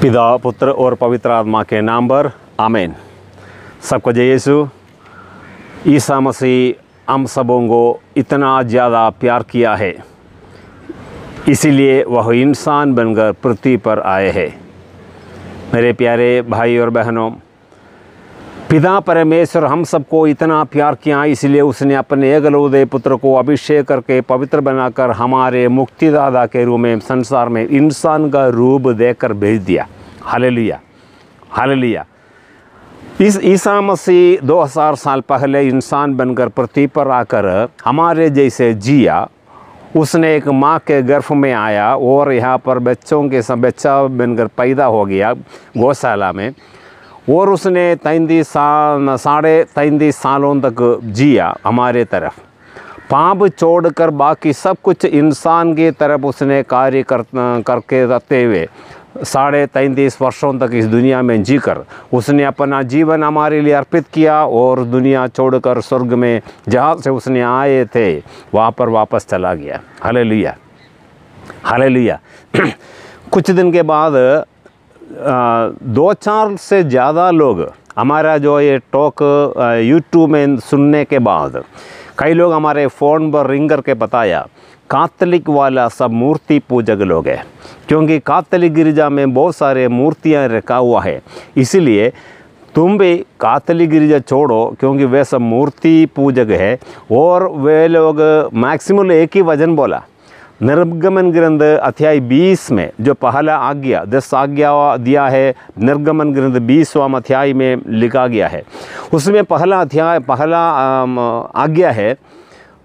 पिता पुत्र और पवित्र आत्मा के नाम पर आमेन सबको जय यीशु ईसा मसीह हम सबों को इतना ज़्यादा प्यार किया है इसीलिए वह इंसान बनकर पृथ्वी पर आए हैं मेरे प्यारे भाई और बहनों पिता परमेश्वर हम सबको इतना प्यार किया इसलिए उसने अपने एकलौदे पुत्र को अभिषेक करके पवित्र बनाकर हमारे मुक्तिदादा के रूप में संसार में इंसान का रूप देकर भेज दिया हाले लिया लिया इस ईसा मसीह 2000 साल पहले इंसान बनकर पृथ्वी पर आकर हमारे जैसे जिया उसने एक माँ के गर्भ में आया और यहाँ पर बच्चों के सब बच्चा बनकर पैदा हो गया गौशाला में और उसने तैंतीस साल साढ़े तैंतीस सालों तक जिया हमारे तरफ पाप छोड़कर बाकी सब कुछ इंसान की तरफ उसने कार्य कर करके रखते हुए साढ़े तैंतीस वर्षों तक इस दुनिया में जीकर उसने अपना जीवन हमारे लिए अर्पित किया और दुनिया छोड़कर स्वर्ग में जहाँ से उसने आए थे वहाँ पर वापस चला गया हले लिया हले लिया कुछ दिन के बाद दो चार से ज़्यादा लोग हमारा जो ये टॉक यूट्यूब में सुनने के बाद कई लोग हमारे फ़ोन पर रिंग करके बताया कातलिक वाला सब मूर्ति पूजक लोग हैं क्योंकि कातलिक गिरिजा में बहुत सारे मूर्तियाँ रखा हुआ है इसीलिए तुम भी कातली गिरिजा छोड़ो क्योंकि वे सब मूर्ति पूजक है और वे लोग मैक्सिमम एक ही वजन बोला निर्गमन ग्रंथ अध्याय 20 में जो पहला आज्ञा दस आज्ञा दिया है निर्गमन ग्रंथ बीसवां अध्याय में लिखा गया है उसमें पहला अध्याय पहला आज्ञा है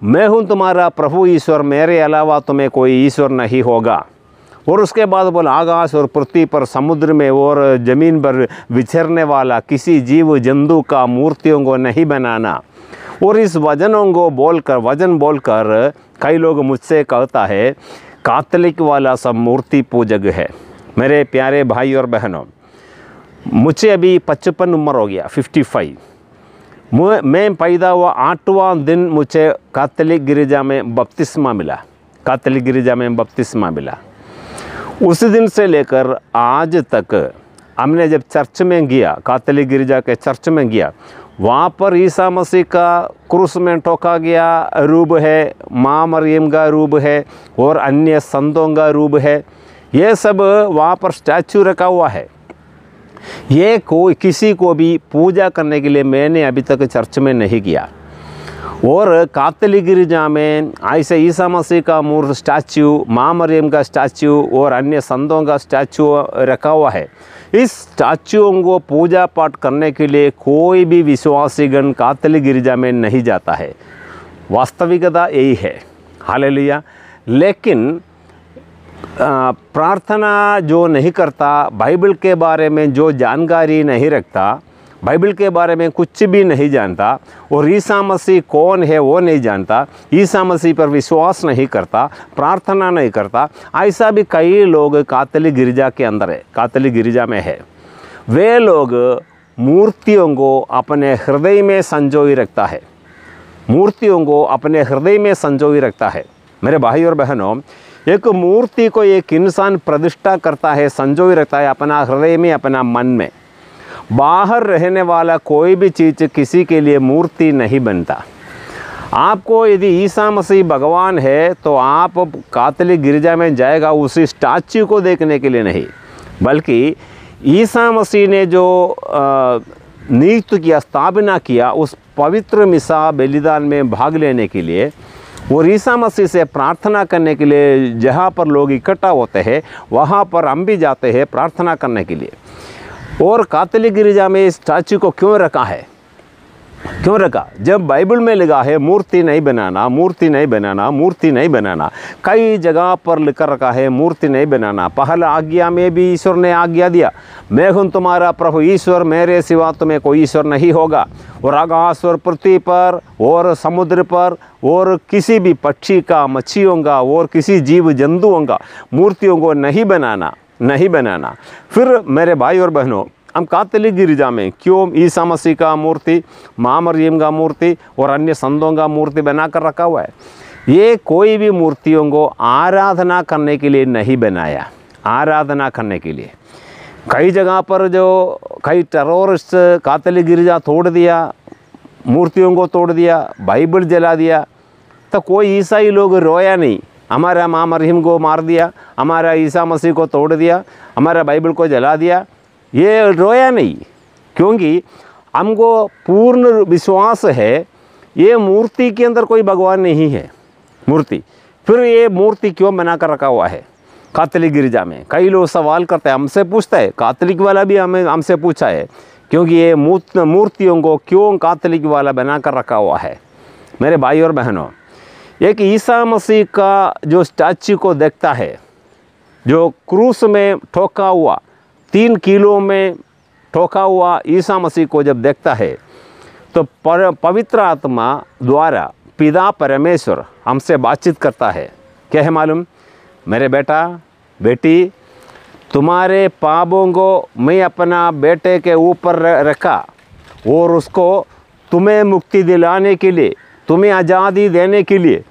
मैं हूँ तुम्हारा प्रभु ईश्वर मेरे अलावा तुम्हें कोई ईश्वर नहीं होगा और उसके बाद बोला आकाश और पृथ्वी पर समुद्र में और ज़मीन पर विचरने वाला किसी जीव जंतु का मूर्तियों को नहीं बनाना और इस वजनों को बोलकर वजन बोलकर कई लोग मुझसे कहता है कातलिक वाला सब मूर्ति पूजक है मेरे प्यारे भाई और बहनों मुझे अभी पचपन उम्र हो गया फिफ्टी फाइव मैं पैदा हुआ आठवां दिन मुझे कातलिक गिरिजा में बपतिस्मा मिला कातलिक गिरिजा में बपतिस्मा मिला उस दिन से लेकर आज तक हमने जब चर्च में गया कातलिक गिरिजा के चर्च में गया वहाँ पर ईसा मसीह का क्रूस में ठोका गया रूप है माँ मरियम का रूप है और अन्य संतों का रूप है ये सब वहाँ पर स्टैचू रखा हुआ है ये कोई किसी को भी पूजा करने के लिए मैंने अभी तक चर्च में नहीं किया और कातली गिरिजा में ऐसे ईसा मसीह का मूर्त स्टैच्यू माँ मरियम का स्टैच्यू और अन्य संतों का स्टैच्यू रखा हुआ है इस स्टैच्यूओं को पूजा पाठ करने के लिए कोई भी विश्वासीगण कातली गिरिजा में नहीं जाता है वास्तविकता यही है हाल लिया लेकिन प्रार्थना जो नहीं करता बाइबल के बारे में जो जानकारी नहीं रखता बाइबल के बारे में कुछ भी नहीं जानता और ईसा मसीह कौन है वो नहीं जानता ईसा मसीह पर विश्वास नहीं करता प्रार्थना नहीं करता ऐसा भी कई लोग कातली गिरिजा के अंदर है कातली गिरिजा में है वे लोग मूर्तियों को अपने हृदय में संजोई रखता है मूर्तियों को अपने हृदय में संजोई रखता है मेरे भाई और बहनों एक मूर्ति को एक इंसान प्रतिष्ठा करता है संजोई रखता है अपना हृदय में अपना मन में बाहर रहने वाला कोई भी चीज़ किसी के लिए मूर्ति नहीं बनता आपको यदि ईसा मसीह भगवान है तो आप कातली गिरजा में जाएगा उसी स्टैच्यू को देखने के लिए नहीं बल्कि ईसा मसीह ने जो नियुक्त किया स्थापना किया उस पवित्र मिसा बलिदान में भाग लेने के लिए वो ईसा मसीह से प्रार्थना करने के लिए जहाँ पर लोग इकट्ठा होते हैं वहाँ पर हम भी जाते हैं प्रार्थना करने के लिए और कातली गिरिजा में इस स्टैचू को क्यों रखा है क्यों रखा जब बाइबल में लिखा है मूर्ति नहीं बनाना मूर्ति नहीं बनाना मूर्ति नहीं बनाना कई जगह पर लिखा रखा है मूर्ति नहीं बनाना पहल आज्ञा में भी ईश्वर ने आज्ञा दिया मैं हूं तुम्हारा प्रभु ईश्वर मेरे सिवा तुम्हें कोई ईश्वर नहीं होगा और आकाश और पृथ्वी पर और समुद्र पर और किसी भी पक्षी का मच्छियों का और किसी जीव जंतुओं का मूर्तियों को नहीं बनाना नहीं बनाना फिर मेरे भाई और बहनों हम कातली गिरिजा में क्यों ईसा मसीह का मूर्ति माँ मरियम का मूर्ति और अन्य संतों का मूर्ति बनाकर रखा हुआ है ये कोई भी मूर्तियों को आराधना करने के लिए नहीं बनाया आराधना करने के लिए कई जगह पर जो कई टेरोरिस्ट कातली गिरिजा तोड़ दिया मूर्तियों को तोड़ दिया बाइबल जला दिया तो कोई ईसाई लोग रोया नहीं हमारा माँ मरहिम को मार दिया हमारा ईसा मसीह को तोड़ दिया हमारा बाइबल को जला दिया ये रोया नहीं क्योंकि हमको पूर्ण विश्वास है ये मूर्ति के अंदर कोई भगवान नहीं है मूर्ति फिर ये मूर्ति क्यों बना कर रखा हुआ है कातलिक गिरजा में कई लोग सवाल करते हैं हमसे पूछता है कातलिक वाला भी हमें हमसे पूछा है क्योंकि ये मूर्तियों को क्यों कातलिक वाला बना कर रखा हुआ है मेरे भाई और बहनों एक ईसा मसीह का जो स्टैचू को देखता है जो क्रूस में ठोका हुआ तीन किलो में ठोका हुआ ईसा मसीह को जब देखता है तो पर पवित्र आत्मा द्वारा पिता परमेश्वर हमसे बातचीत करता है क्या है मालूम मेरे बेटा बेटी तुम्हारे पापों को मैं अपना बेटे के ऊपर रखा और उसको तुम्हें मुक्ति दिलाने के लिए तुम्हें आज़ादी देने के लिए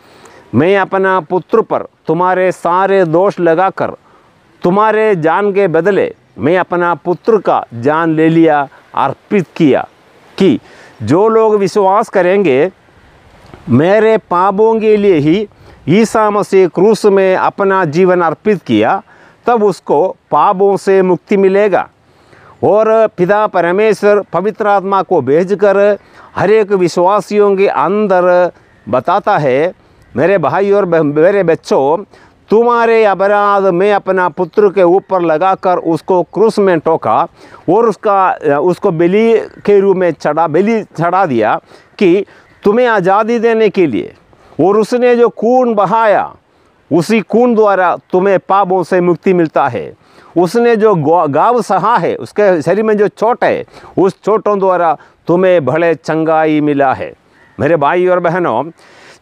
मैं अपना पुत्र पर तुम्हारे सारे दोष लगाकर तुम्हारे जान के बदले मैं अपना पुत्र का जान ले लिया अर्पित किया कि जो लोग विश्वास करेंगे मेरे पापों के लिए ही ईसा मसीह क्रूस में अपना जीवन अर्पित किया तब उसको पापों से मुक्ति मिलेगा और पिता परमेश्वर पवित्र आत्मा को भेजकर हर एक विश्वासियों के अंदर बताता है मेरे भाई और मेरे बच्चों तुम्हारे अपराध में अपना पुत्र के ऊपर लगाकर उसको क्रूस में टोका और उसका उसको बिली के रूप में चढ़ा बिली चढ़ा दिया कि तुम्हें आज़ादी देने के लिए और उसने जो खून बहाया उसी खून द्वारा तुम्हें पापों से मुक्ति मिलता है उसने जो गाव सहा है उसके शरीर में जो चोट है उस चोटों द्वारा तुम्हें भले चंगाई मिला है मेरे भाई और बहनों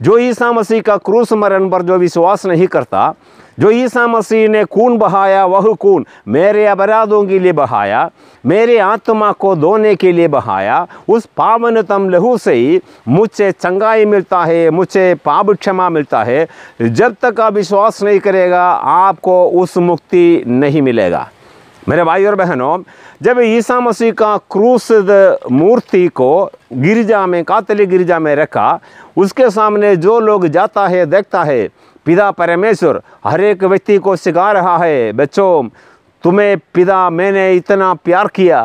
जो ईसा मसीह का क्रूस मरण पर जो विश्वास नहीं करता जो ईसा मसीह ने खून बहाया वह खून मेरे अपराधों के लिए बहाया मेरे आत्मा को धोने के लिए बहाया उस पावनतम लहू से ही मुझसे चंगाई मिलता है मुझे पाप क्षमा मिलता है जब तक आप विश्वास नहीं करेगा आपको उस मुक्ति नहीं मिलेगा मेरे भाई और बहनों जब ईसा मसीह का क्रूस मूर्ति को गिरजा में कातली गिरजा में रखा उसके सामने जो लोग जाता है देखता है पिता परमेश्वर हर एक व्यक्ति को सिखा रहा है बच्चों तुम्हें पिता मैंने इतना प्यार किया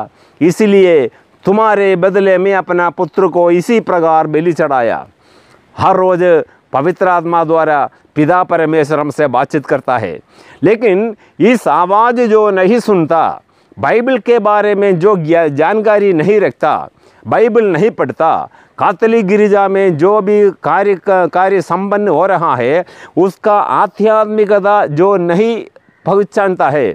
इसलिए तुम्हारे बदले में अपना पुत्र को इसी प्रकार बिली चढ़ाया हर रोज़ पवित्र आत्मा द्वारा पिता परमेश्वरम से बातचीत करता है लेकिन इस आवाज़ जो नहीं सुनता बाइबल के बारे में जो जानकारी नहीं रखता बाइबल नहीं पढ़ता कातली गिरिजा में जो भी कार्य कार्य संपन्न हो रहा है उसका आध्यात्मिकता जो नहीं पहचानता है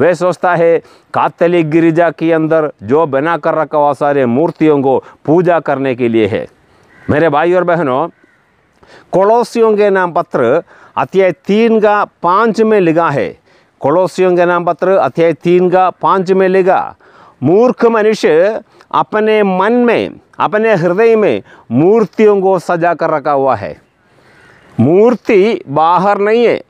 वह सोचता है कातली गिरिजा के अंदर जो बना कर रखा हुआ सारे मूर्तियों को पूजा करने के लिए है मेरे भाई और बहनों कोलोसियों के नाम पत्र अध्याय तीन का पाँच में लिखा है कोलोसियों के नाम पत्र अध्याय तीन का पाँच में लिखा मूर्ख मनुष्य अपने मन में अपने हृदय में मूर्तियों को सजा कर रखा हुआ है मूर्ति बाहर नहीं है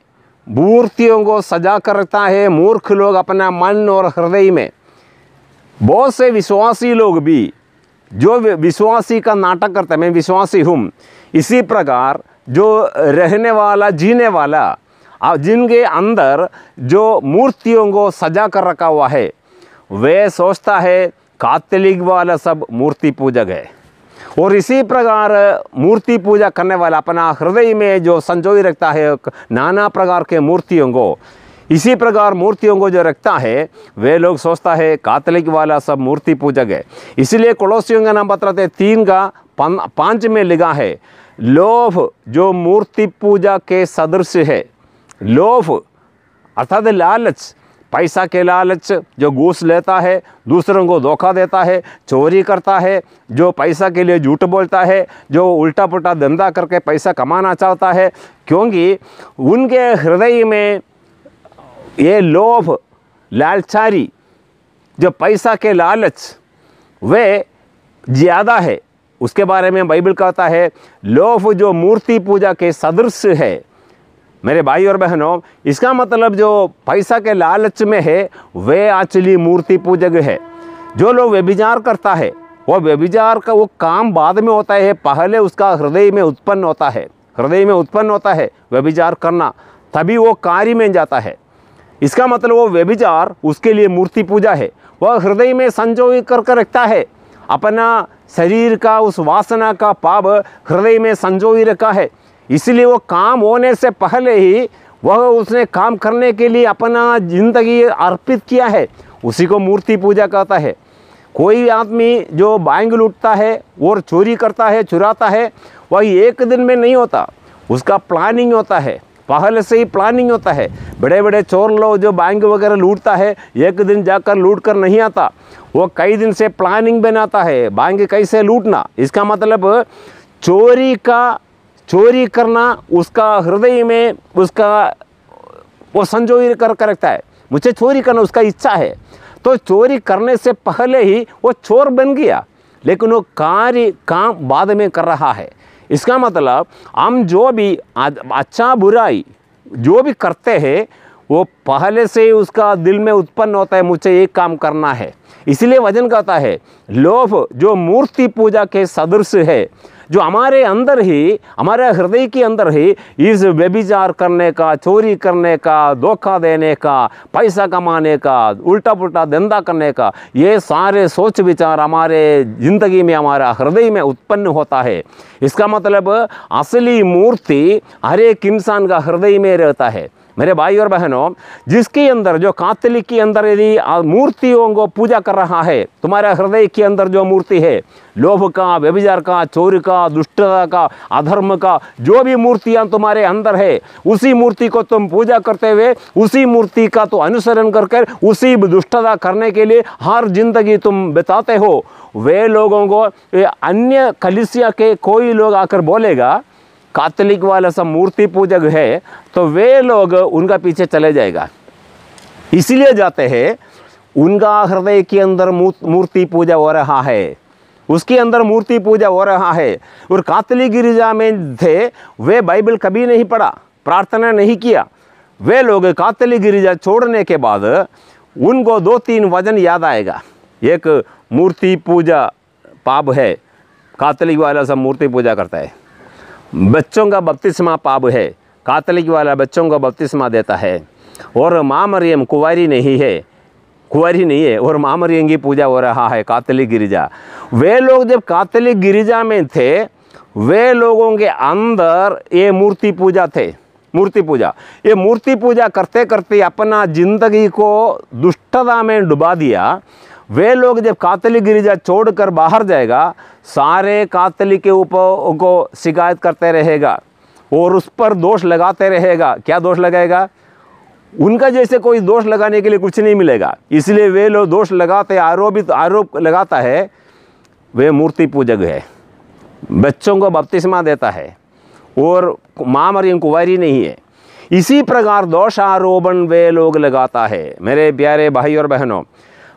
मूर्तियों को सजा कर रखता है मूर्ख लोग अपना मन और हृदय में बहुत से विश्वासी लोग भी जो विश्वासी का नाटक करता है मैं विश्वासी हूँ इसी प्रकार जो रहने वाला जीने वाला जिनके अंदर जो मूर्तियों को सजा कर रखा हुआ है वे सोचता है कातलिक वाला सब मूर्ति पूजक है और इसी प्रकार मूर्ति पूजा करने वाला अपना हृदय में जो संजोई रखता है नाना प्रकार के मूर्तियों को इसी प्रकार मूर्तियों को जो रखता है वे लोग सोचता है कातलिक वाला सब मूर्ति पूजक है इसलिए कोलोसियों का नाम बताते तीन का पाँच में लिखा है लोभ जो मूर्ति पूजा के सदृश है लोभ अर्थात लालच पैसा के लालच जो घूस लेता है दूसरों को धोखा देता है चोरी करता है जो पैसा के लिए झूठ बोलता है जो उल्टा पुल्टा धंधा करके पैसा कमाना चाहता है क्योंकि उनके हृदय में ये लोभ लालचारी जो पैसा के लालच वे ज़्यादा है उसके बारे में बाइबल कहता है लोभ जो मूर्ति पूजा के सदृश है मेरे भाई और बहनों इसका मतलब जो पैसा के लालच में है वे आचली मूर्ति पूजक है जो लोग व्यभिचार करता है वो व्यभिचार का वो काम बाद में होता है पहले उसका हृदय में उत्पन्न होता है हृदय में उत्पन्न होता है व्यभिचार करना तभी वो कार्य में जाता है इसका मतलब वो व्यभिचार उसके लिए मूर्ति पूजा है वह हृदय में संजोई करके रखता है अपना शरीर का उस वासना का पाप हृदय में संजोई रखा है इसलिए वो काम होने से पहले ही वह उसने काम करने के लिए अपना जिंदगी अर्पित किया है उसी को मूर्ति पूजा कहता है कोई आदमी जो बाइंग लूटता है और चोरी करता है चुराता है वह एक दिन में नहीं होता उसका प्लानिंग होता है पहले से ही प्लानिंग होता है बड़े बड़े चोर लोग जो बैंक वगैरह लूटता है एक दिन जाकर लूट कर नहीं आता वो कई दिन से प्लानिंग बनाता है बैंक कैसे लूटना इसका मतलब चोरी का चोरी करना उसका हृदय में उसका वो संजो कर कर रखता है मुझे चोरी करना उसका इच्छा है तो चोरी करने से पहले ही वो चोर बन गया लेकिन वो कार्य काम बाद में कर रहा है इसका मतलब हम जो भी अच्छा बुराई जो भी करते हैं वो पहले से ही उसका दिल में उत्पन्न होता है मुझे एक काम करना है इसलिए वजन कहता है लोभ जो मूर्ति पूजा के सदृश है जो हमारे अंदर ही हमारे हृदय के अंदर ही इस व्यभिचार करने का चोरी करने का धोखा देने का पैसा कमाने का उल्टा पुल्टा धंधा करने का ये सारे सोच विचार हमारे ज़िंदगी में हमारा हृदय में उत्पन्न होता है इसका मतलब असली मूर्ति हर एक इंसान का हृदय में रहता है मेरे भाई और बहनों जिसके अंदर जो कातली के अंदर यदि मूर्तियों को पूजा कर रहा है तुम्हारे हृदय के अंदर जो मूर्ति है लोभ का व्यभिचार का चोर का दुष्टता का अधर्म का जो भी मूर्तियां तुम्हारे अंदर है उसी मूर्ति को तुम पूजा करते हुए उसी मूर्ति का तो अनुसरण करके उसी दुष्टता करने के लिए हर जिंदगी तुम बिताते हो वे लोगों को अन्य कलिसिया के कोई लोग आकर बोलेगा कातलिक वाला सब मूर्ति पूजक है तो वे लोग उनका पीछे चले जाएगा इसलिए जाते हैं उनका हृदय के अंदर मूर्ति पूजा हो रहा है उसके अंदर मूर्ति पूजा हो रहा है और कातली गिरिजा में थे वे बाइबल कभी नहीं पढ़ा प्रार्थना नहीं किया वे लोग कातली गिरिजा छोड़ने के बाद उनको दो तीन वजन याद आएगा एक मूर्ति पूजा पाप है कातली वाला सब मूर्ति पूजा करता है बच्चों का बपतिस्मा पाप है कातलिक वाला बच्चों को बपतिस्मा देता है और माँ मरियम कुंवारी नहीं है कुंवारी नहीं है और माँ मरियम की पूजा हो रहा है कातलिक गिरिजा वे लोग जब कातलिक गिरिजा में थे वे लोगों के अंदर ये मूर्ति पूजा थे मूर्ति पूजा ये मूर्ति पूजा करते करते अपना जिंदगी को दुष्टता में डुबा दिया वे लोग जब कातली गिरिजा छोड़कर बाहर जाएगा सारे कातली के ऊपर को शिकायत करते रहेगा और उस पर दोष लगाते रहेगा क्या दोष लगाएगा उनका जैसे कोई दोष लगाने के लिए कुछ नहीं मिलेगा इसलिए वे लोग दोष लगाते आरोपित आरोप लगाता है वे मूर्ति पूजक है बच्चों को बपतिस्मा देता है और माँ मरियम कुंवारी नहीं है इसी प्रकार दोषारोपण वे लोग लगाता है मेरे प्यारे भाई और बहनों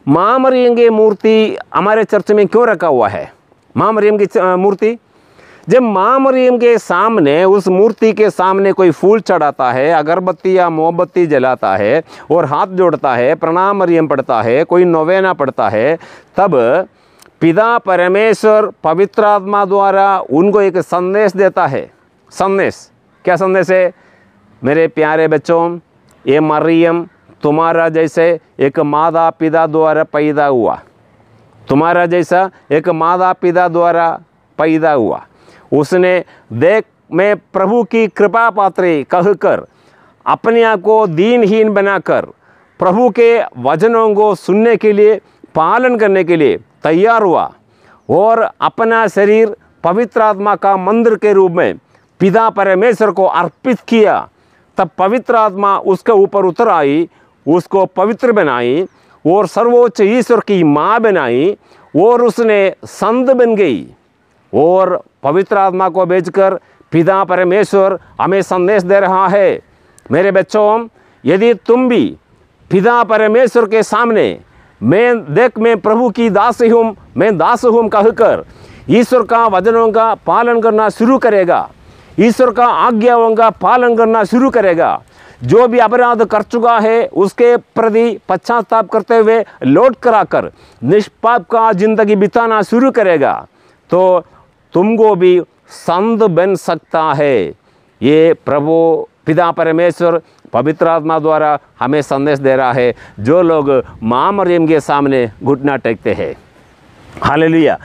माँ मरियम की मूर्ति हमारे चर्च में क्यों रखा हुआ है माँ मरियम की मूर्ति जब माँ मरियम के सामने उस मूर्ति के सामने कोई फूल चढ़ाता है अगरबत्ती या मोमबत्ती जलाता है और हाथ जोड़ता है प्रणाम मरियम पढ़ता है कोई नोवेना पढ़ता है तब पिता परमेश्वर पवित्र आत्मा द्वारा उनको एक संदेश देता है संदेश क्या संदेश है मेरे प्यारे बच्चों ये मरियम तुम्हारा जैसे एक माता पिता द्वारा पैदा हुआ तुम्हारा जैसा एक माता पिता द्वारा पैदा हुआ उसने देख मैं प्रभु की कृपा पात्र कहकर अपने आप को दीनहीन बनाकर प्रभु के वजनों को सुनने के लिए पालन करने के लिए तैयार हुआ और अपना शरीर पवित्र आत्मा का मंदिर के रूप में पिता परमेश्वर को अर्पित किया तब पवित्र आत्मा उसके ऊपर उतर आई उसको पवित्र बनाई और सर्वोच्च ईश्वर की माँ बनाई और उसने संत बन गई और पवित्र आत्मा को भेजकर पिता परमेश्वर हमें संदेश दे रहा है मेरे बच्चों यदि तुम भी पिता परमेश्वर के सामने मैं देख मैं प्रभु की दास हूँ मैं दास हूँ कहकर ईश्वर का वजनों का पालन करना शुरू करेगा ईश्वर का आज्ञाओं का पालन करना शुरू करेगा जो भी अपराध कर चुका है उसके प्रति पश्चाताप करते हुए लौट कर निष्पाप का जिंदगी बिताना शुरू करेगा तो तुमको भी संत बन सकता है ये प्रभु पिता परमेश्वर पवित्र आत्मा द्वारा हमें संदेश दे रहा है जो लोग माँ मरियम के सामने घुटना टेकते हैं लिया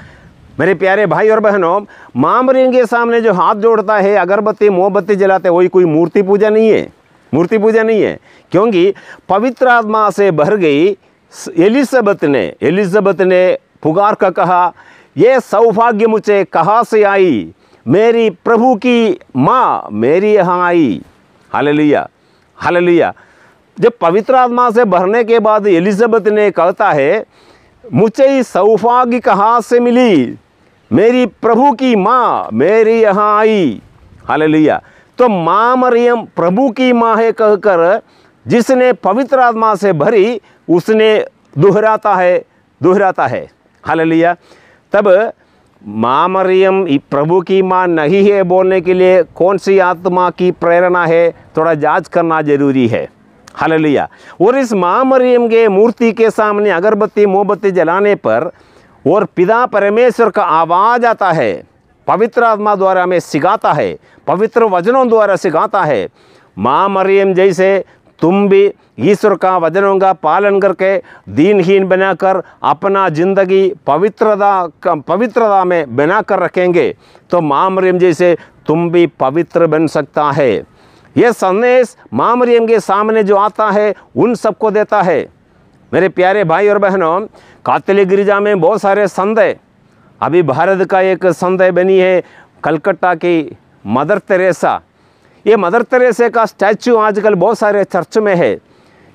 मेरे प्यारे भाई और बहनों माँ मरियम के सामने जो हाथ जोड़ता है अगरबत्ती मोमबत्ती जलाते वही कोई मूर्ति पूजा नहीं है मूर्ति पूजा नहीं है क्योंकि पवित्र आत्मा से भर गई एलिजाबेथ ने एलिजाबेथ ने पुकार का कहा ये सौभाग्य मुझे कहाँ से आई मेरी प्रभु की माँ मेरी यहाँ आई हालेलुया हालेलुया जब पवित्र आत्मा से भरने के बाद एलिजाबेथ ने कहता है मुझे सौभाग्य कहाँ से मिली मेरी प्रभु की माँ मेरी यहाँ आई हालेलुया तो माँ मरियम प्रभु की माँ है कहकर जिसने पवित्र आत्मा से भरी उसने दोहराता है दोहराता है हाल लिया तब माँ मरियम प्रभु की माँ नहीं है बोलने के लिए कौन सी आत्मा की प्रेरणा है थोड़ा जांच करना जरूरी है हाल लिया और इस माँ मरियम के मूर्ति के सामने अगरबत्ती मोमबत्ती जलाने पर और पिता परमेश्वर का आवाज़ आता है पवित्र आत्मा द्वारा हमें सिखाता है पवित्र वचनों द्वारा सिखाता है माँ मरियम जैसे तुम भी ईश्वर का वचनों का पालन करके दीनहीन बनाकर अपना जिंदगी पवित्रता का पवित्रता में बनाकर रखेंगे तो माँ मरियम जैसे तुम भी पवित्र बन सकता है यह संदेश माँ मरियम के सामने जो आता है उन सबको देता है मेरे प्यारे भाई और बहनों कातली गिरिजा में बहुत सारे संदेह अभी भारत का एक संत बनी है कलकत्ता की मदर तेरेसा ये मदर तेरेसे का स्टैचू आजकल बहुत सारे चर्च में है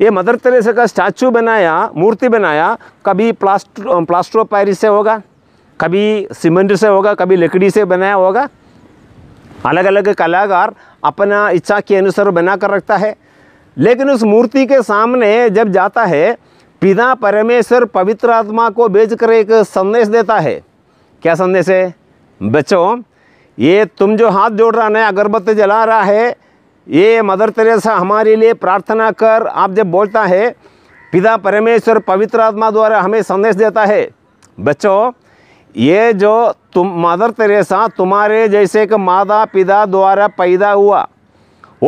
ये मदर तेरेसे का स्टैचू बनाया मूर्ति बनाया कभी प्लास्ट प्लास्टर पैरिस से होगा कभी सीमेंट से होगा कभी लकड़ी से बनाया होगा अलग अलग कलाकार अपना इच्छा के अनुसार बना कर रखता है लेकिन उस मूर्ति के सामने जब जाता है पिता परमेश्वर पवित्र आत्मा को भेज एक संदेश देता है क्या संदेश है बच्चों ये तुम जो हाथ जोड़ रहा है अगरबत्ती जला रहा है ये मदर तेरेसा हमारे लिए प्रार्थना कर आप जब बोलता है पिता परमेश्वर पवित्र आत्मा द्वारा हमें संदेश देता है बच्चों ये जो तुम मदर तेरेसा तुम्हारे जैसे कि माता पिता द्वारा पैदा हुआ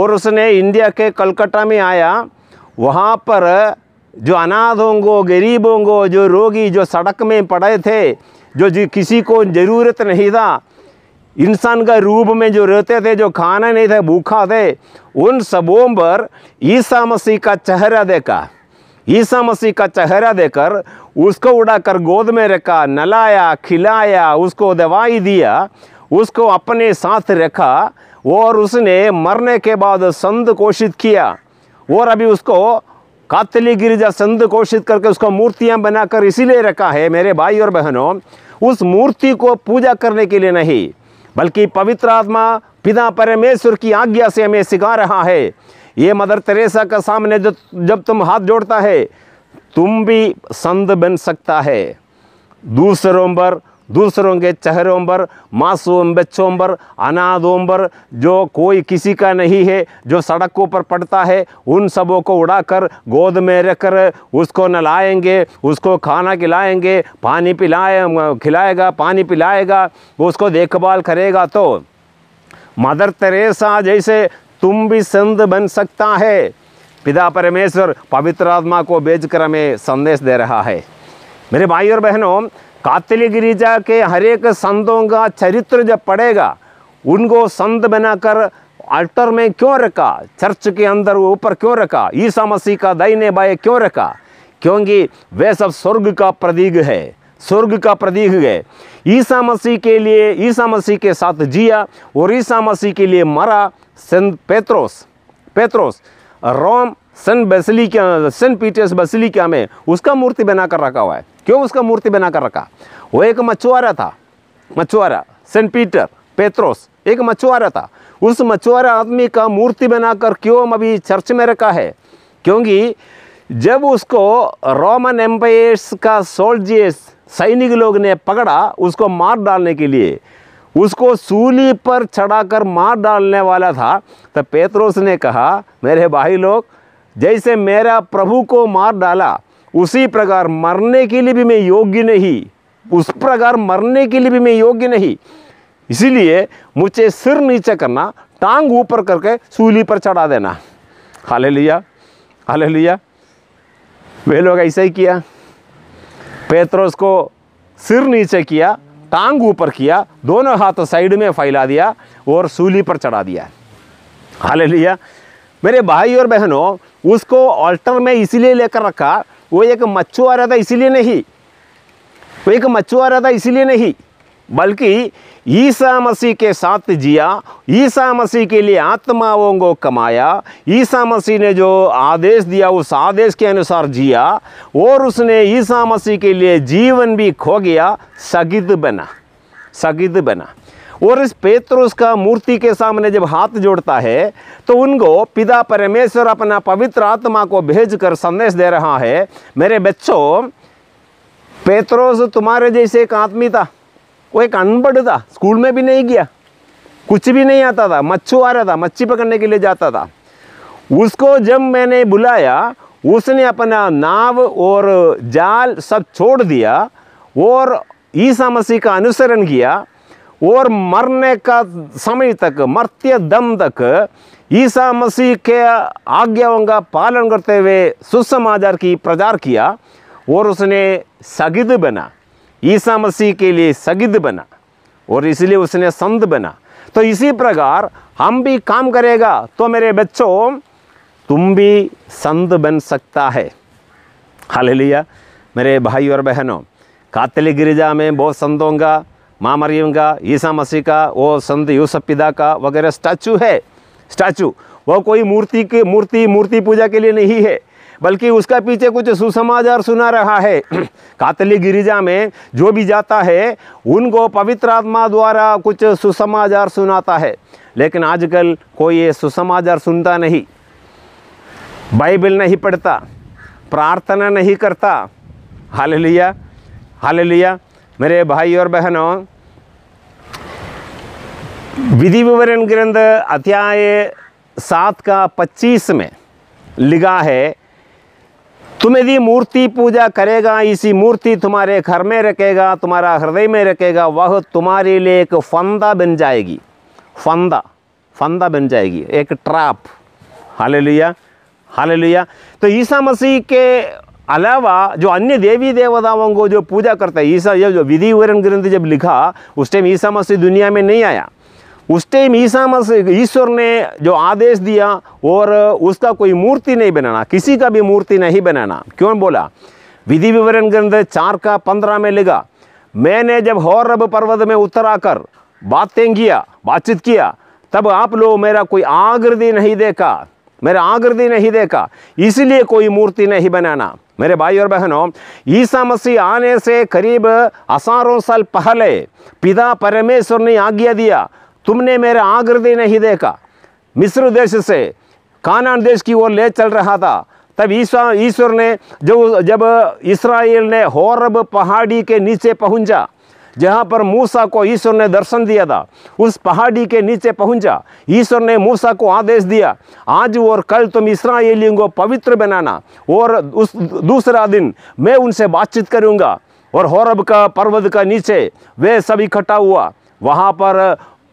और उसने इंडिया के कलकत्ता में आया वहाँ पर जो अनाथ होंगो गरीब होंगो जो रोगी जो सड़क में पड़े थे जो जी किसी को ज़रूरत नहीं था इंसान का रूप में जो रहते थे जो खाना नहीं था भूखा थे उन सबों पर ईसा मसीह का चेहरा देखा ईसा मसीह का चेहरा देकर उसको उड़ाकर गोद में रखा नलाया खिलाया उसको दवाई दिया उसको अपने साथ रखा और उसने मरने के बाद संत घोषित किया और अभी उसको कातली गिरिजा संत घोषित करके उसको मूर्तियां बनाकर इसीलिए रखा है मेरे भाई और बहनों उस मूर्ति को पूजा करने के लिए नहीं बल्कि पवित्र आत्मा पिता परमेश्वर की आज्ञा से हमें सिखा रहा है ये मदर तेरेसा का सामने जो जब तुम हाथ जोड़ता है तुम भी संत बन सकता है दूसरों पर दूसरों के चेहरों पर मासूम बच्चों पर अनाथों पर जो कोई किसी का नहीं है जो सड़कों पर पड़ता है उन सबों को उड़ाकर गोद में रखकर उसको नलाएंगे उसको खाना खिलाएंगे पानी पिलाए खिलाएगा पानी पिलाएगा उसको देखभाल करेगा तो मदर तेरेसा जैसे तुम भी संत बन सकता है पिता परमेश्वर पवित्र आत्मा को बेच कर हमें संदेश दे रहा है मेरे भाई और बहनों कातली गिरिजा के हरेक संतों का चरित्र जब पड़ेगा उनको संत बनाकर अल्टर में क्यों रखा चर्च के अंदर ऊपर क्यों रखा ईसा मसीह का दाहिने बाएं क्यों रखा क्योंकि वे सब स्वर्ग का प्रतीक है स्वर्ग का प्रतीक है ईसा मसीह के लिए ईसा मसीह के साथ जिया और ईसा मसीह के लिए मरा saint Petros Petros Rome saint basilica saint Peter's basilica में उसका मूर्ति बनाकर रखा हुआ है क्यों उसका मूर्ति बनाकर रखा वो एक मछुआरा था मछुआरा सेंट पीटर पेत्रोस एक मछुआरा था उस मछुआरा आदमी का मूर्ति बनाकर क्यों अभी चर्च में रखा है क्योंकि जब उसको रोमन एम्पायर्स का सोल्जियस सैनिक लोग ने पकड़ा उसको मार डालने के लिए उसको सूली पर चढ़ाकर मार डालने वाला था तब पेत्रोस ने कहा मेरे भाई लोग जैसे मेरा प्रभु को मार डाला उसी प्रकार मरने के लिए भी मैं योग्य नहीं उस प्रकार मरने के लिए भी मैं योग्य नहीं इसीलिए मुझे सिर नीचे करना टांग ऊपर करके सूली पर चढ़ा देना हाले लिया हाले लिया वे लोग ऐसे ही किया पेत्र को सिर नीचे किया टांग ऊपर किया दोनों हाथ साइड में फैला दिया और सूली पर चढ़ा दिया हाले लिया मेरे भाई और बहनों उसको ऑल्टर में इसीलिए लेकर रखा वो एक मच्छू आ रहा था इसीलिए नहीं वो एक मच्छू आ रहा था इसीलिए नहीं बल्कि ईसा मसीह के साथ जिया ईसा मसीह के लिए आत्माओं को कमाया ईसा मसीह ने जो आदेश दिया उस आदेश के अनुसार जिया और उसने ईसा मसीह के लिए जीवन भी खो गया सगिद बना सगिद बना और इस पेतरुस का मूर्ति के सामने जब हाथ जोड़ता है तो उनको पिता परमेश्वर अपना पवित्र आत्मा को भेजकर संदेश दे रहा है मेरे बच्चों पेत्रोस तुम्हारे जैसे एक आदमी था वो एक अनपढ़ था स्कूल में भी नहीं गया कुछ भी नहीं आता था मच्छू आ रहा था मच्छी पकड़ने के लिए जाता था उसको जब मैंने बुलाया उसने अपना नाव और जाल सब छोड़ दिया और ईसा मसीह का अनुसरण किया और मरने का समय तक मर्त्य दम तक ईसा मसीह के आज्ञाओं का पालन करते हुए सुसमाचार की प्रचार किया और उसने सगिद बना ईसा मसीह के लिए सगिद बना और इसलिए उसने संत बना तो इसी प्रकार हम भी काम करेगा तो मेरे बच्चों तुम भी संत बन सकता है हाल लिया मेरे भाई और बहनों कातली गिरिजा में बहुत संतों का माँ मरियम का ईसा मसीह का वो संत यूसफ पिदा का वगैरह स्टैचू है स्टैचू वह कोई मूर्ति के मूर्ति मूर्ति पूजा के लिए नहीं है बल्कि उसका पीछे कुछ सुसमाचार सुना रहा है कातली गिरिजा में जो भी जाता है उनको पवित्र आत्मा द्वारा कुछ सुसमाचार सुनाता है लेकिन आजकल कोई ये सुसमाचार सुनता नहीं बाइबल नहीं पढ़ता प्रार्थना नहीं करता हाल लिया हाल लिया मेरे भाई और बहनों विधि विवरण ग्रंथ अध्याय सात का पच्चीस में लिखा है तुम यदि मूर्ति पूजा करेगा इसी मूर्ति तुम्हारे घर में रखेगा तुम्हारा हृदय में रखेगा वह तुम्हारे लिए एक फंदा बन जाएगी फंदा फंदा बन जाएगी एक ट्रैप हाले लिया हाले लिया तो ईसा मसीह के अलावा जो अन्य देवी देवताओं को जो पूजा करता है ईसा जब विधि विवरण ग्रंथ जब लिखा उस टाइम ईसा मसीह दुनिया में नहीं आया उस टाइम ईसा मसीह ईश्वर ने जो आदेश दिया और उसका कोई मूर्ति नहीं बनाना किसी का भी मूर्ति नहीं बनाना क्यों बोला विधि विवरण ग्रंथ चार का पंद्रह में लिखा मैंने जब हौरब पर्वत में उतर आकर बातें किया बातचीत किया तब आप लोग मेरा कोई आग्रदी नहीं देखा मेरा आग्रदी नहीं देखा इसलिए कोई मूर्ति नहीं बनाना मेरे भाई और बहनों ईसा मसीह आने से करीब हज़ारों साल पहले पिता परमेश्वर ने आज्ञा दिया तुमने मेरा आकृति नहीं देखा मिस्र देश से कानान देश की ओर ले चल रहा था तब ईसा ईश्वर ने जो जब इसराइल ने होरब पहाड़ी के नीचे पहुंचा जहाँ पर मूसा को ईश्वर ने दर्शन दिया था उस पहाड़ी के नीचे पहुँचा ईश्वर ने मूसा को आदेश दिया आज और कल तुम ये को पवित्र बनाना और उस दूसरा दिन मैं उनसे बातचीत करूँगा और हौरब का पर्वत का नीचे वे सब इकट्ठा हुआ वहाँ पर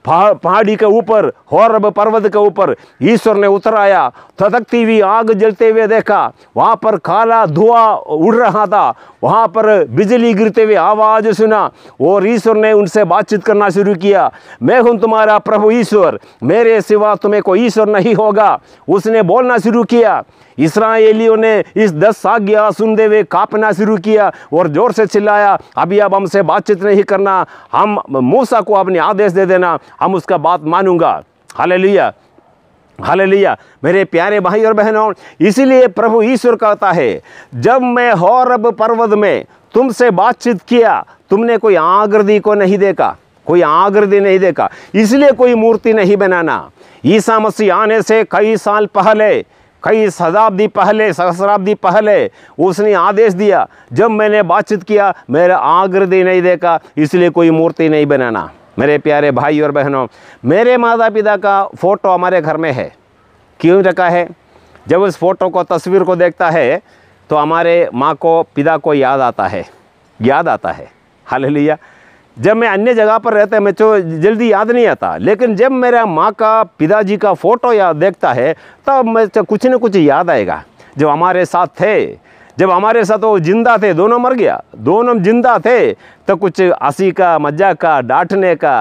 पहाड़ी के ऊपर हौरब पर्वत के ऊपर ईश्वर ने उतर आया थदकती हुई आग जलते हुए देखा वहाँ पर काला धुआं उड़ रहा था वहाँ पर बिजली गिरते हुए आवाज़ सुना और ईश्वर ने उनसे बातचीत करना शुरू किया मैं हूँ तुम्हारा प्रभु ईश्वर मेरे सिवा तुम्हें कोई ईश्वर नहीं होगा उसने बोलना शुरू किया इसराइलियों ने इस दस आज्ञा सुनते हुए कांपना शुरू किया और ज़ोर से चिल्लाया अभी अब हमसे बातचीत नहीं करना हम मूसा को अपने आदेश दे देना हम उसका बात मानूंगा हाल लिया हाल लिया मेरे प्यारे भाई और बहनों इसीलिए प्रभु ईश्वर कहता है जब मैं हौरब पर्वत में तुमसे बातचीत किया तुमने कोई आगृदी को नहीं देखा कोई आगृदी नहीं देखा इसलिए कोई मूर्ति नहीं बनाना ईसा मसीह आने से कई साल पहले कई शताब्दी पहले सहस्राब्दी पहले उसने आदेश दिया जब मैंने बातचीत किया मेरा आग्रदी नहीं देखा इसलिए कोई मूर्ति नहीं बनाना मेरे प्यारे भाई और बहनों मेरे माता पिता का फ़ोटो हमारे घर में है क्यों रखा है जब उस फ़ोटो को तस्वीर को देखता है तो हमारे माँ को पिता को याद आता है याद आता है हाल लिया जब मैं अन्य जगह पर रहते मैं तो जल्दी याद नहीं आता लेकिन जब मेरा माँ का पिताजी का फ़ोटो याद देखता है तब तो मैं कुछ न कुछ याद आएगा जो हमारे साथ थे जब हमारे साथ वो जिंदा थे दोनों मर गया दोनों जिंदा थे तो कुछ हंसी का मजाक का डांटने का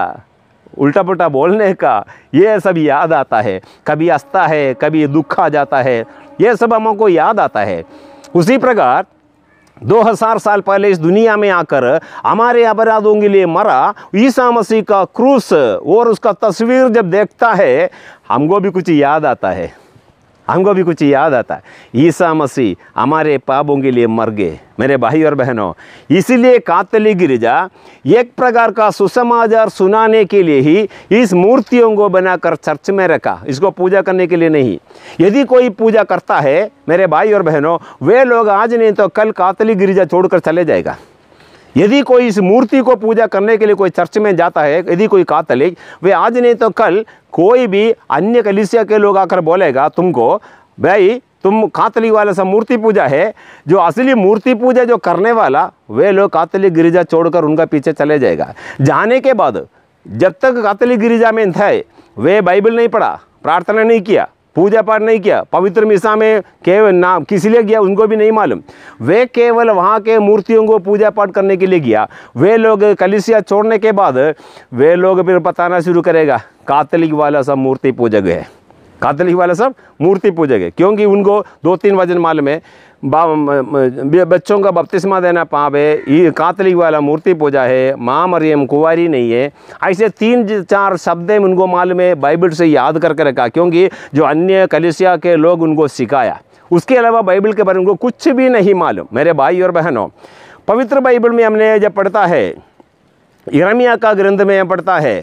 उल्टा पुल्टा बोलने का ये सब याद आता है कभी हंसता है कभी दुख आ जाता है ये सब हमको याद आता है उसी प्रकार 2000 साल पहले इस दुनिया में आकर हमारे अपराधों के लिए मरा ईसा मसीह का क्रूस और उसका तस्वीर जब देखता है हमको भी कुछ याद आता है हमको भी कुछ याद आता है ईसा मसीह हमारे पापों के लिए मर गए मेरे भाई और बहनों इसीलिए कातली गिरिजा एक प्रकार का सुसमाचार सुनाने के लिए ही इस मूर्तियों को बनाकर चर्च में रखा इसको पूजा करने के लिए नहीं यदि कोई पूजा करता है मेरे भाई और बहनों वे लोग आज नहीं तो कल कातली गिरिजा छोड़कर चले जाएगा यदि कोई इस मूर्ति को पूजा करने के लिए कोई चर्च में जाता है यदि कोई कातलिक वे आज नहीं तो कल कोई भी अन्य कलिसिया के लोग आकर बोलेगा तुमको भाई तुम कातलिक वाला सा मूर्ति पूजा है जो असली मूर्ति पूजा जो करने वाला वे लोग कातलिक गिरिजा छोड़कर उनका पीछे चले जाएगा जाने के बाद जब तक कातलिक गिरिजा में थे वे बाइबल नहीं पढ़ा प्रार्थना नहीं किया पूजा पाठ नहीं किया पवित्र मिसा में केवल नाम किस लिए गया उनको भी नहीं मालूम वे केवल वहाँ के मूर्तियों को पूजा पाठ करने के लिए गया वे लोग कलिसिया छोड़ने के बाद वे लोग फिर बताना शुरू करेगा कातलिक वाला सब मूर्ति पूजक है कातलिक वाला सब मूर्ति पूजक है क्योंकि उनको दो तीन वजन मालूम है बच्चों का बपतिस्मा देना पाप है ये कातलिक वाला मूर्ति पूजा है माँ मरियम कुंवारी नहीं है ऐसे तीन चार शब्द उनको मालूम है बाइबल से याद करके रखा क्योंकि जो अन्य कलिसिया के लोग उनको सिखाया उसके अलावा बाइबल के बारे में उनको कुछ भी नहीं मालूम मेरे भाई और बहनों पवित्र बाइबल में हमने जब पढ़ता है इरमिया का ग्रंथ में पढ़ता है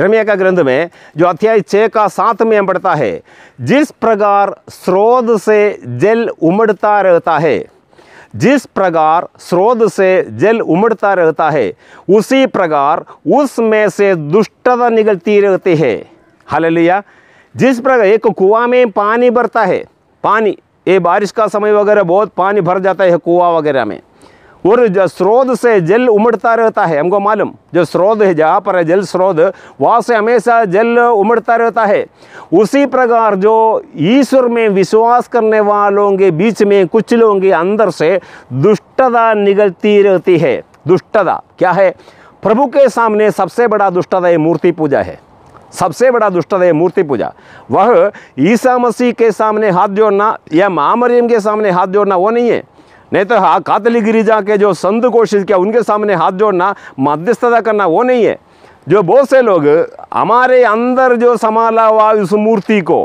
रमिया का ग्रंथ में जो अध्याय छः का साथ में बढ़ता पढ़ता है जिस प्रकार स्रोत से जल उमड़ता रहता है जिस प्रकार स्रोत से जल उमड़ता रहता है उसी प्रकार उसमें से दुष्टता निकलती रहती है लिया जिस प्रकार एक कुआं में पानी भरता है पानी ये बारिश का समय वगैरह बहुत पानी भर जाता है कुआं वगैरह में और जो स्रोत से जल उमड़ता रहता है हमको मालूम जो स्रोत है जहाँ पर है जल स्रोत वहाँ से हमेशा जल उमड़ता रहता है उसी प्रकार जो ईश्वर में विश्वास करने वालों के बीच में कुछ लोगों के अंदर से दुष्टता निकलती रहती है दुष्टता क्या है प्रभु के सामने सबसे बड़ा दुष्टता मूर्ति पूजा है सबसे बड़ा दुष्टता है मूर्ति पूजा वह ईसा मसीह के सामने हाथ जोड़ना या महामरियम के सामने हाथ जोड़ना वो नहीं है नहीं तो हाँ कातली गिरिजा के जो संत कोशिश किया उनके सामने हाथ जोड़ना मध्यस्थता करना वो नहीं है जो बहुत से लोग हमारे अंदर जो संभाला हुआ उस मूर्ति को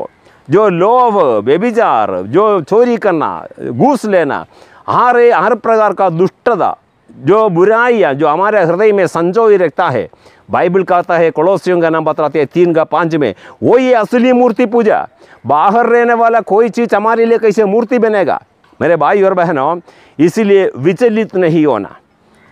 जो लोभ बेबिचार जो चोरी करना घूस लेना हर हर प्रकार का दुष्टता जो बुराइयाँ जो हमारे हृदय में संजोई रखता है बाइबल कहता है कड़ोसियों का नाम बताते हैं तीन का पाँच में वो ये असली मूर्ति पूजा बाहर रहने वाला कोई चीज़ हमारे लिए कैसे मूर्ति बनेगा मेरे भाई और बहनों इसीलिए विचलित नहीं होना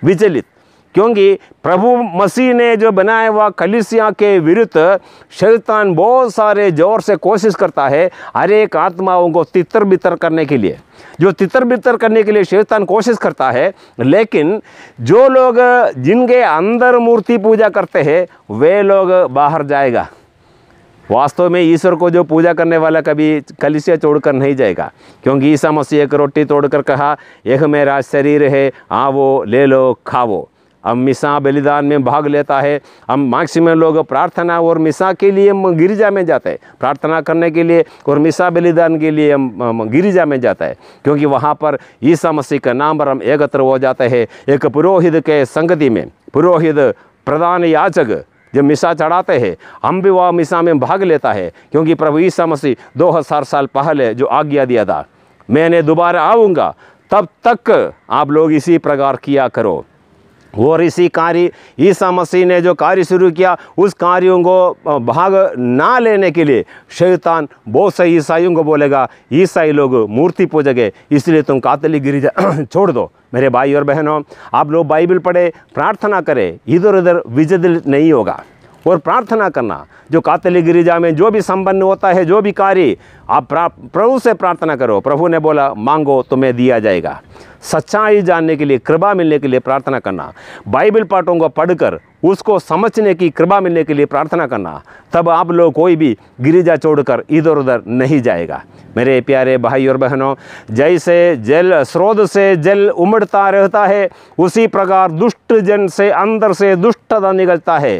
विचलित क्योंकि प्रभु मसीह ने जो बनाया हुआ कलिसिया के विरुद्ध शैतान बहुत सारे जोर से कोशिश करता है हर एक आत्माओं को तितर बितर करने के लिए जो तितर बितर करने के लिए शैतान कोशिश करता है लेकिन जो लोग जिनके अंदर मूर्ति पूजा करते हैं वे लोग बाहर जाएगा वास्तव में ईश्वर को जो पूजा करने वाला कभी कलिसिया तोड़कर नहीं जाएगा क्योंकि ईसा मसीह एक रोटी तोड़कर कहा यह मेरा शरीर है आवो ले लो खावो अब मिसा बलिदान में भाग लेता है हम मैक्सिमम लोग प्रार्थना और मिसा के लिए गिरिजा में जाते हैं प्रार्थना करने के लिए और मिसा बलिदान के लिए हम गिरिजा में जाता है क्योंकि वहाँ पर ईसा मसीह का नाम पर हम एकत्र हो जाते हैं एक पुरोहित के संगति में पुरोहित प्रधान याचक जब मिसा चढ़ाते हैं हम भी वह मिसा में भाग लेता है क्योंकि प्रभु ईसा मसीह दो हज़ार साल पहले जो आज्ञा दिया था मैंने दोबारा आऊँगा तब तक आप लोग इसी प्रकार किया करो और इसी कार्य ईसा मसीह ने जो कार्य शुरू किया उस कार्यों को भाग ना लेने के लिए शैतान बहुत सही ईसाइयों को बोलेगा ईसाई लोग मूर्ति पूजक है इसलिए तुम कातली गिरिजा छोड़ दो मेरे भाई और बहनों आप लोग बाइबल पढ़े प्रार्थना करें इधर उधर विजय नहीं होगा और प्रार्थना करना जो कातली गिरिजा में जो भी संपन्न होता है जो भी कार्य आप प्रभु से प्रार्थना करो प्रभु ने बोला मांगो तुम्हें दिया जाएगा सच्चाई जानने के लिए कृपा मिलने के लिए प्रार्थना करना बाइबल पाठों को पढ़कर उसको समझने की कृपा मिलने के लिए प्रार्थना करना तब आप लोग कोई भी गिरिजा छोड़कर इधर उधर नहीं जाएगा मेरे प्यारे भाई और बहनों जैसे जल स्रोत से जल उमड़ता रहता है उसी प्रकार दुष्ट जन से अंदर से दुष्टता निकलता है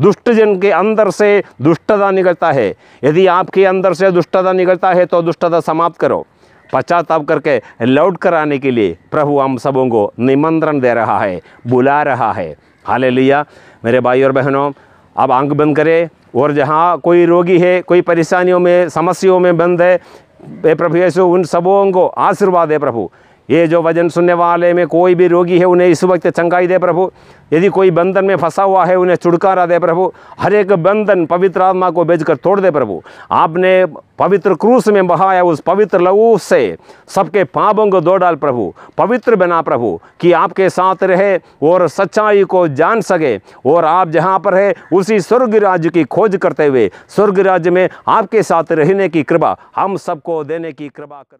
दुष्ट जन के अंदर से दुष्टता निकलता है यदि आपके अंदर से दुष्टता निकलता है तो दुष्टता समाप्त करो पश्चाताप करके लौट कर आने के लिए प्रभु हम सबों को निमंत्रण दे रहा है बुला रहा है हाल लिया मेरे भाई और बहनों अब आंख बंद करें और जहाँ कोई रोगी है कोई परेशानियों में समस्याओं में बंद है प्रभु ऐसे उन सबों को आशीर्वाद है प्रभु ये जो वजन सुनने वाले में कोई भी रोगी है उन्हें इस वक्त चंगाई दे प्रभु यदि कोई बंधन में फंसा हुआ है उन्हें छुटकारा दे प्रभु हर एक बंधन पवित्र आत्मा को बेचकर तोड़ दे प्रभु आपने पवित्र क्रूस में बहाया उस पवित्र लहू से सबके पापों को दो डाल प्रभु पवित्र बना प्रभु कि आपके साथ रहे और सच्चाई को जान सके और आप जहाँ पर है उसी स्वर्ग राज्य की खोज करते हुए स्वर्ग राज्य में आपके साथ रहने की कृपा हम सबको देने की कृपा कर